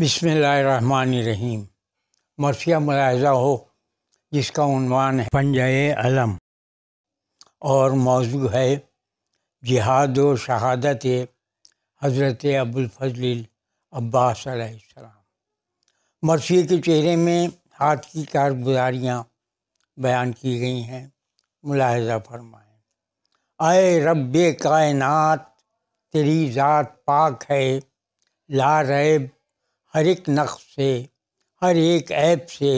बिसमीम मर्फिया मुलाजा हो जिसका उनवान है पंजय अलम और मौजू है जिहाद व शहादत हज़रत अबुलफजल अब्बास सलाम मरसिए के चेहरे में हाथ की कारगुजारियाँ बयान की गई हैं मुलाहजा फरमाए आए रब कायनात तेरी ज़ात पाक है ला रैब हर एक नक्श से हर एक ऐप से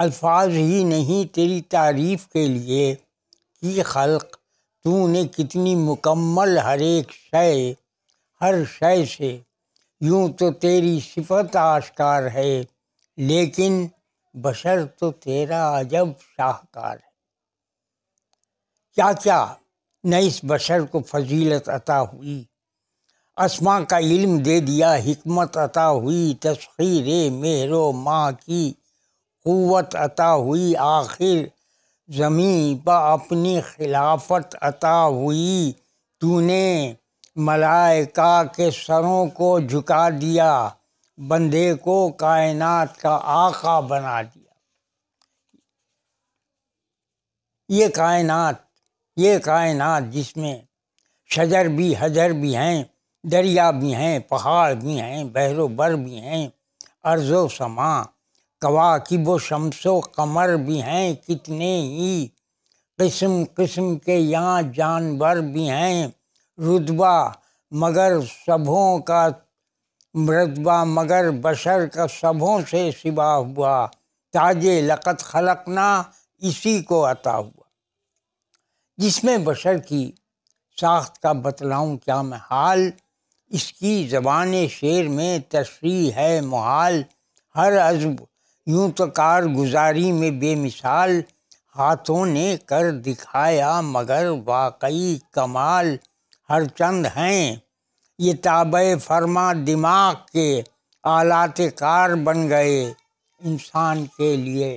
अल्फाज ही नहीं तेरी तारीफ़ के लिए कि खल्क तूने कितनी मुकम्मल हर एक शय हर शय से यूं तो तेरी सिफत आश्कार है लेकिन बशर तो तेरा अजब शाहकार है क्या क्या न इस बशर को फजीलत अता हुई आसमां का इल्म दे दिया हमत अता हुई तस्खीर मेहरो माँ की क़वत अता हुई आखिर जमी ब अपनी खिलाफत अता हुई तूने मलाइका के सरों को झुका दिया बंदे को कायनात का आका बना दिया ये कायनात ये कायनात जिसमें शजर भी हजर भी हैं दरिया भी हैं पहाड़ भी हैं बहरो बर भी हैं अर्ज़ो समा कवा कि वो शमसो कमर भी हैं कितने ही किस्म किस्म के यहाँ जानवर भी हैं रुतबा मगर सबों का मृतबा मगर बशर का सबों से सिवा हुआ ताजे लकत खलकना इसी को अता हुआ जिसमें बशर की साख्त का बतलाऊँ क्या मैं हाल इसकी ज़बान शेर में तशरी है महाल हर अजब यूं तो गुजारी में बेमिसाल हाथों ने कर दिखाया मगर वाकई कमाल हर चंद हैं ये ताब फरमा दिमाग के आलात कार बन गए इंसान के लिए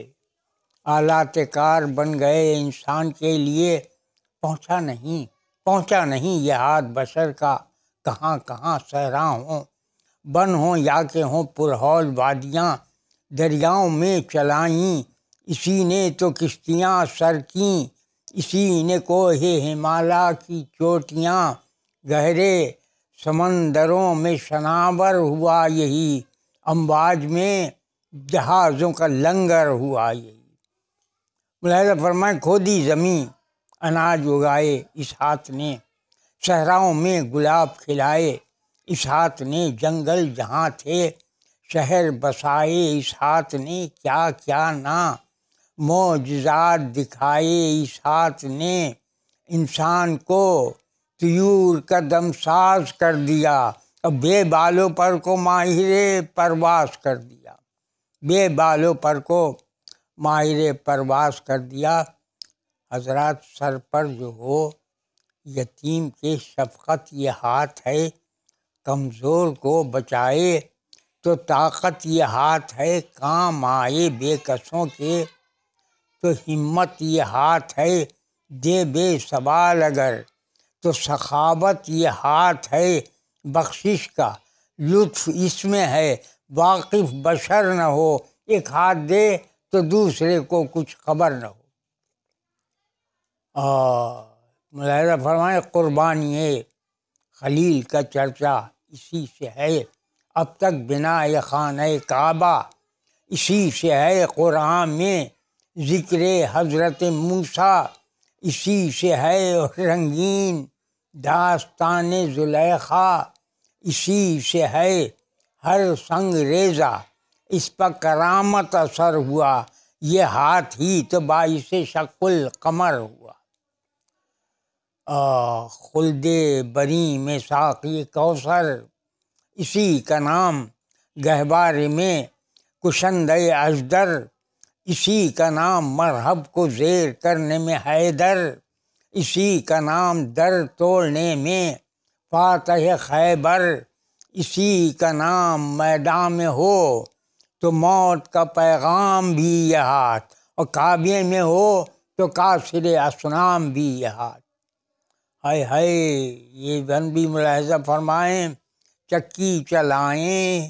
आलात कार बन गए इंसान के लिए पहुंचा नहीं पहुंचा नहीं ये हाथ बशर का कहाँ कहाँ सहरा हों बन हों या के हों पुरहौल वादियाँ दरियाओं में चलाईं इसी ने तो किश्तियाँ सर की इसी ने को हे हिमालय की चोटियाँ गहरे समंदरों में शनावर हुआ यही अम्बाज में जहाज़ों का लंगर हुआ यही मुलाहजा फरमाए खोदी ज़मीन अनाज उगाए इस हाथ ने सहराओं में गुलाब खिलाए इस हाथ ने जंगल जहाँ थे शहर बसाए इस हाथ ने क्या क्या ना मोजात दिखाए इस हाथ ने इंसान को तयूर कदम साज कर दिया और बालों पर को माहिर परवास कर दिया बे बालों पर को माहिर परवास कर दिया हजरत सर पर जो हो यतीम के शफकत ये हाथ है कमज़ोर को बचाए तो ताकत ये हाथ है काम आए बेकसों के तो हिम्मत ये हाथ है दे बे सवाल अगर तो सखावत ये हाथ है बख्शिश का लुत्फ इसमें है वाकिफ बशर न हो एक हाथ दे तो दूसरे को कुछ खबर न हो आ मुलायदा फरमाए क़ुरबानी खलील का चर्चा इसी से है अब तक बिना खान काबा इसी से है क़ुरान में ज़िक्र हज़रत मूसा इसी से है रंगीन दास्तान जुलेखा इसी से है हर संग रेजा इस पर करामत असर हुआ ये हाथ ही तो बाईस शक्ल कमर हुआ खुलद बरी में साख़ी कौसर इसी का नाम गहबार में कुशंद अजदर इसी का नाम मरहब को जेर करने में हैदर इसी का नाम दर तोड़ने में फातह खैबर इसी का नाम मैदान में हो तो मौत का पैगाम भी यह और काव्य में हो तो कासिर असनाम भी यह हाय हाय ये धन भी मुलाहजा फरमाएं चक्की चलाएं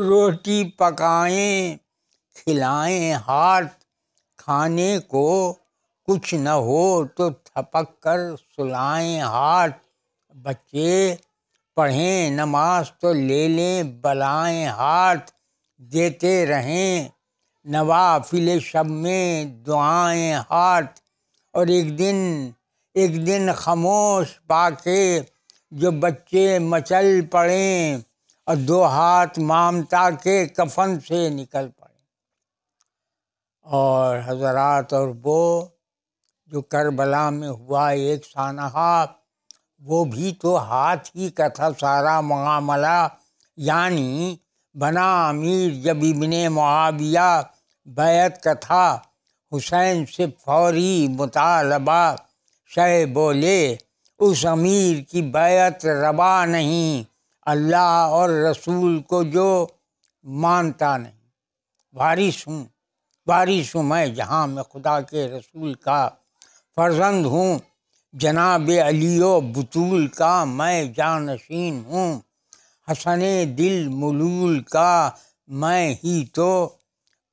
रोटी पकाएं खिलाएं हाथ खाने को कुछ न हो तो थपक कर सुलाएं हाथ बच्चे पढ़ें नमाज तो ले लें बलाएं हाथ देते रहें नवाफिल शब में दुआएं हाथ और एक दिन एक दिन खामोश पाके जो बच्चे मचल पड़े और दो हाथ मामता के कफन से निकल पड़े और हजरात और वो जो करबला में हुआ एक सानहा वो भी तो हाथ ही का था सारा मामला यानी बना अमीर जब इबन मुआविया बैत का था हुसैन से फौरी मुतालबा शह बोले उस अमीर की बैत रबा नहीं अल्लाह और रसूल को जो मानता नहीं वारिस हूँ वारिस हूँ मैं जहाँ मैं खुदा के रसूल का फर्जंद हूँ जनाब अली बतूल का मैं जानशीन हूँ हसन दिल मलूल का मैं ही तो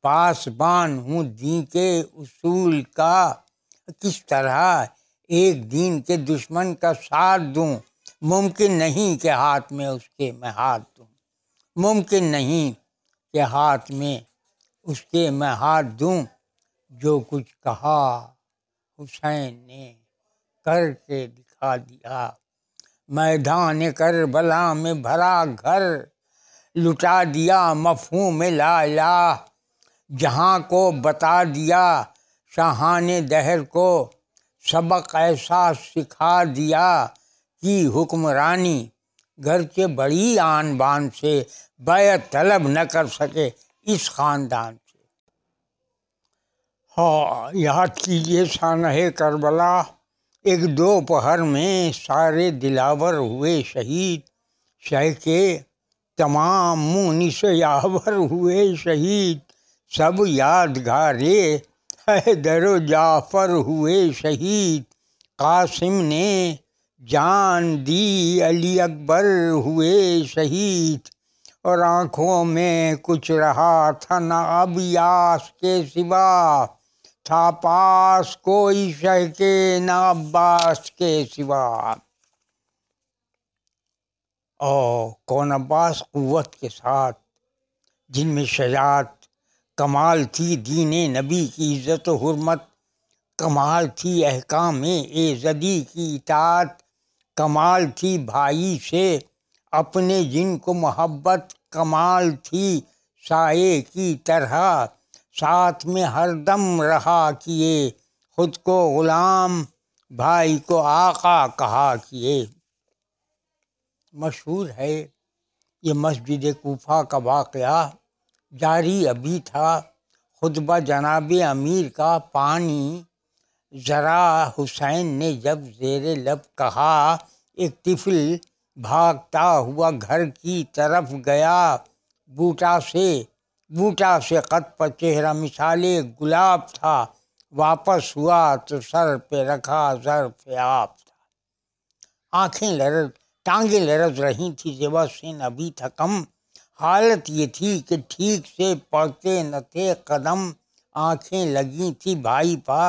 पासबान हूँ दी के उसूल का किस तरह एक दिन के दुश्मन का साथ दूं मुमकिन नहीं के हाथ में उसके मैं हाथ दूं मुमकिन नहीं के हाथ में उसके मैं हाथ दूं जो कुछ कहा हुसैन ने करके दिखा दिया मैदान कर बला में भरा घर लुटा दिया मफहू में लाला जहाँ को बता दिया शाहान दहर को सबक ऐसा सिखा दिया कि हुक्मरानी घर के बड़ी आन बान से बय तलब न कर सके इस खानदान से हाँ याद कीजिए सानहे करबला एक दोपहर में सारे दिलावर हुए शहीद शह के तमाम मुनिस यावर हुए शहीद सब यादगारे हैदर जाफ़र हुए शहीद कासिम ने जान दी अली अकबर हुए शहीद और आँखों में कुछ रहा था न अब यास के सिवा था पास कोई शह के न अब्बास के सिवा और कौन अब्बास कुत के साथ जिनमें शजात कमाल थी दीन नबी की इज़्ज़त हरमत कमाल थी अहकाम ए जदी की इतात कमाल थी भाई से अपने जिनको मोहब्बत कमाल थी साए की तरह साथ में हरदम रहा किए खुद को ग़ुलाम भाई को आका कहा किए मशहूर है ये मस्जिद कोफा का वाक़ जारी अभी था खुतबा जनाब अमीर का पानी ज़रा हुसैन ने जब जेर लब कहा एक तिफिल भागता हुआ घर की तरफ गया बूटा से बूटा से कत पर चेहरा मिसाले गुलाब था वापस हुआ तो सर पे रखा पे आप था आँखें लरज टाँगें लरज रही थी जेबा सेन अभी थकम हालत ये थी कि ठीक से पढ़ते न थे कदम आंखें लगी थी भाई पा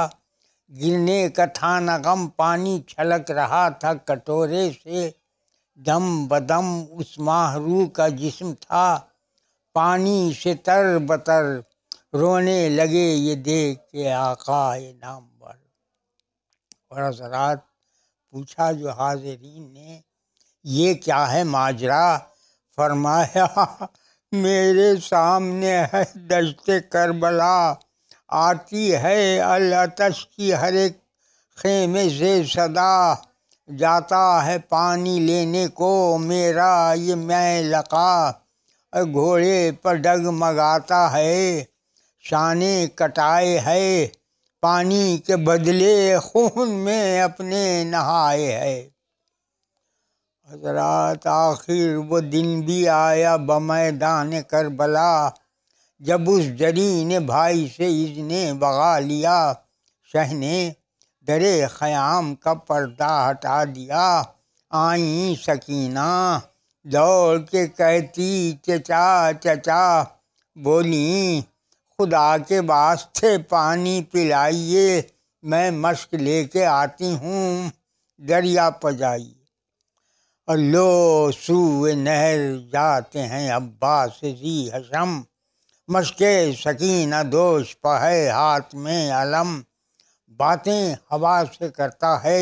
गिरने का था न गम पानी छलक रहा था कटोरे से दम बदम उस माहरू का जिस्म था पानी से तर बतर रोने लगे ये देख के आका नाम पर और हजरात पूछा जो हाजरीन ने ये क्या है माजरा फरमाया मेरे सामने है दस्त करबला आती है अलतश की हर एक खेमे से सदा जाता है पानी लेने को मेरा ये मैं लका घोड़े पर डगमगाता है शाने कटाए है पानी के बदले खून में अपने नहाए है हजरात आखिर वो दिन भी आया बमैदान बला जब उस जरी ने भाई से इसने बगा लिया शह ने दरे ख़याम का पर्दा हटा दिया आई सकीना दौड़ के कहती चचा चचा बोली खुदा के वास्ते पानी पिलाइए मैं मश्क लेके आती हूँ दरिया पजाइए लो सू नहर जाते हैं अब्बास जी हसम मशके शकीन दोष पहे हाथ में अलम बातें हवा से करता है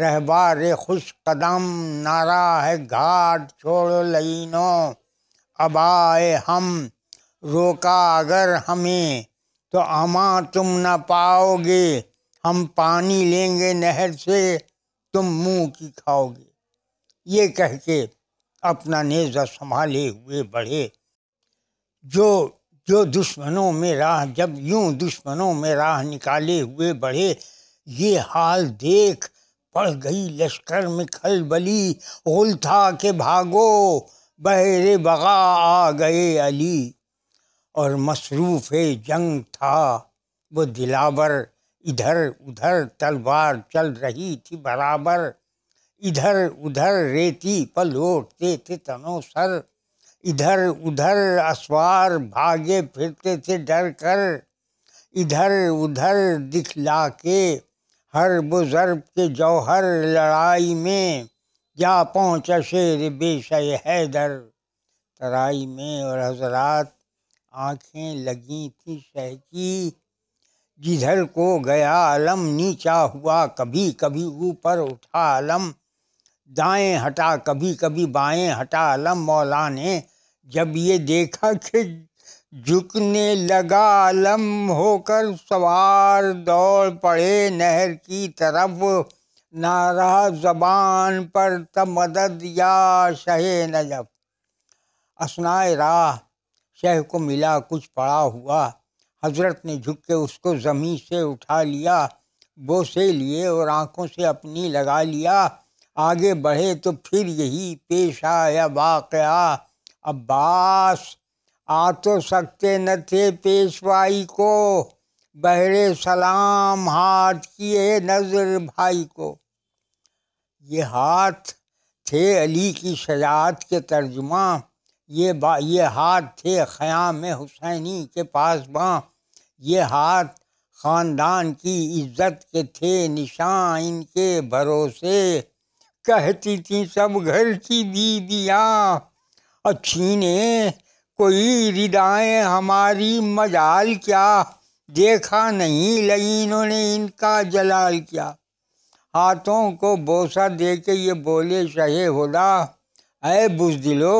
रहबार खुश कदम नारा है घाट छोड़ो लईनो अब आए हम रोका अगर हमें तो अमा तुम न पाओगे हम पानी लेंगे नहर से तुम मुंह की खाओगे ये कह के अपना नेजा संभाले हुए बढ़े जो जो दुश्मनों में राह जब यूं दुश्मनों में राह निकाले हुए बढ़े ये हाल देख पड़ गई लश्कर में खलबली उल्था के भागो बहरे बगा आ गए अली और मसरूफ़ जंग था वो दिलावर इधर उधर तलवार चल रही थी बराबर इधर उधर रेती पर लौटते थे तनो सर इधर उधर असवार भागे फिरते थे डर कर इधर उधर दिखला के हर बुजुर्ग के जौहर लड़ाई में जा पहुँच शेर बेशय हैदर तराई में और हजरात आँखें लगी थी शह की जिधर को गया आलम नीचा हुआ कभी कभी ऊपर उठा आलम दाएं हटा कभी कभी बाएं हटा अलम मौला ने जब ये देखा कि झुकने लगा अलम होकर सवार दौड़ पड़े नहर की तरफ नारा जबान पर तब मदद या शह नजब असनाए राह शह को मिला कुछ पड़ा हुआ हजरत ने झुक के उसको ज़मीन से उठा लिया बोसे लिए और आंखों से अपनी लगा लिया आगे बढ़े तो फिर यही पेश आया वाकया अब्बास आ तो सकते न थे पेशवाई को बहरे सलाम हाथ किए नजर भाई को ये हाथ थे अली की शजात के तर्जुमा ये बा ये हाथ थे ख़याम हुसैनी के पास बाँ ये हाथ ख़ानदान की इज्जत के थे निशान इनके भरोसे कहती थी सब घर की दीदियाँ अच्छी ने कोई रिदाएँ हमारी मजाल क्या देखा नहीं लगी इन्होंने इनका जलाल क्या हाथों को बोसा दे के ये बोले सहे होदा अय बुजदिलो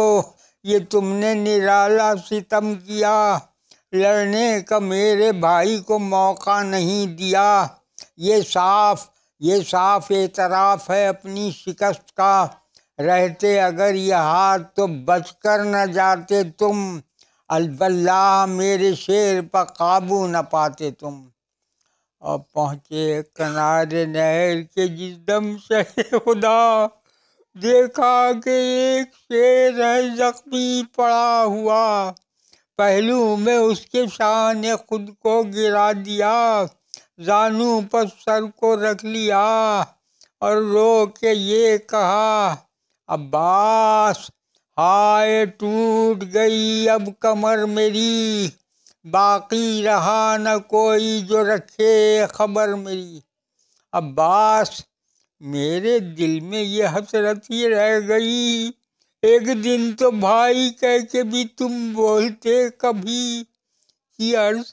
ये तुमने निराला सितम किया लड़ने का मेरे भाई को मौका नहीं दिया ये साफ ये साफ एतराफ़ है अपनी शिकस्त का रहते अगर ये हाथ तो बच कर न जाते तुम अलबल्ला मेरे शेर पर काबू न पाते तुम और पहुँचे किनारे नहर के जिस दम से खुदा देखा कि एक शेर है जख्मी पड़ा हुआ पहलू में उसके शाह ने खुद को गिरा दिया जानू पर सर को रख लिया और रो के ये कहा अब्बास हाय टूट गई अब कमर मेरी बाकी रहा न कोई जो रखे खबर मेरी अब्बास मेरे दिल में ये हसरत ही रह गई एक दिन तो भाई कह के भी तुम बोलते कभी कि अर्ज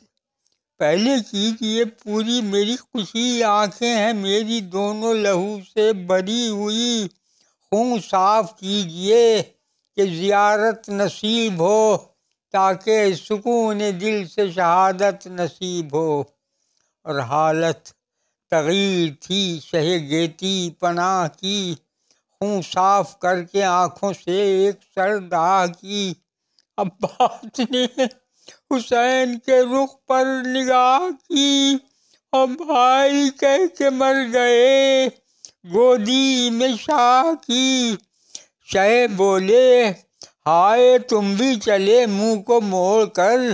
पहली चीज ये पूरी मेरी खुशी आंखें हैं मेरी दोनों लहू से भरी हुई खून साफ कीजिए कि ज़ियारत नसीब हो ताकि सुकून दिल से शहादत नसीब हो और हालत तगीर थी गेती पनाह की खूँ साफ करके आँखों से एक सर दाह की अब बात नहीं हुसैन के रुख पर निगाह की और भाई कह के मर गए गोदी में शाह की शह बोले हाय तुम भी चले मुंह को मोड़ कर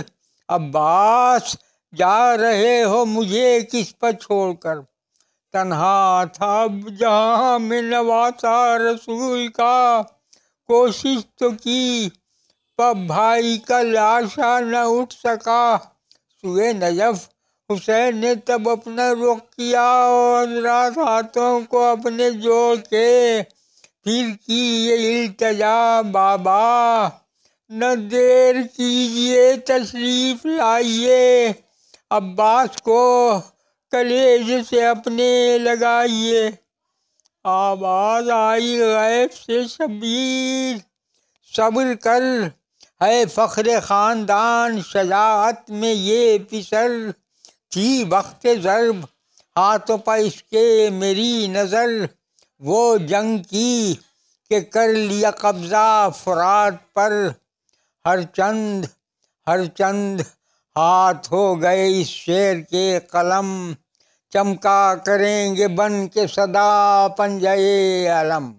अब्बास जा रहे हो मुझे किस पर छोड़कर तनहा था जहाँ में नवासा रसूल का कोशिश तो की पर भाई का लाशा न उठ सका सुए नजफ हुसैन ने तब अपना रुख किया और रात हाथों को अपने जोड़ के फिर की ये इल्तजा बाबा न देर कीजिए तशरीफ लाइए अब्बास को कलेज से अपने लगाइए आवाज़ आई गैब से शबीर सब्र कर है फ़ख्र ख़ानदान शजात में ये पिसर थी वक्त ज़रब हाथों पर इसके मेरी नज़र वो जंग की के कर लिया कब्ज़ा फरात पर हर चंद हर चंद हाथ हो गए इस शेर के कलम चमका करेंगे बन के सदा पंजए आलम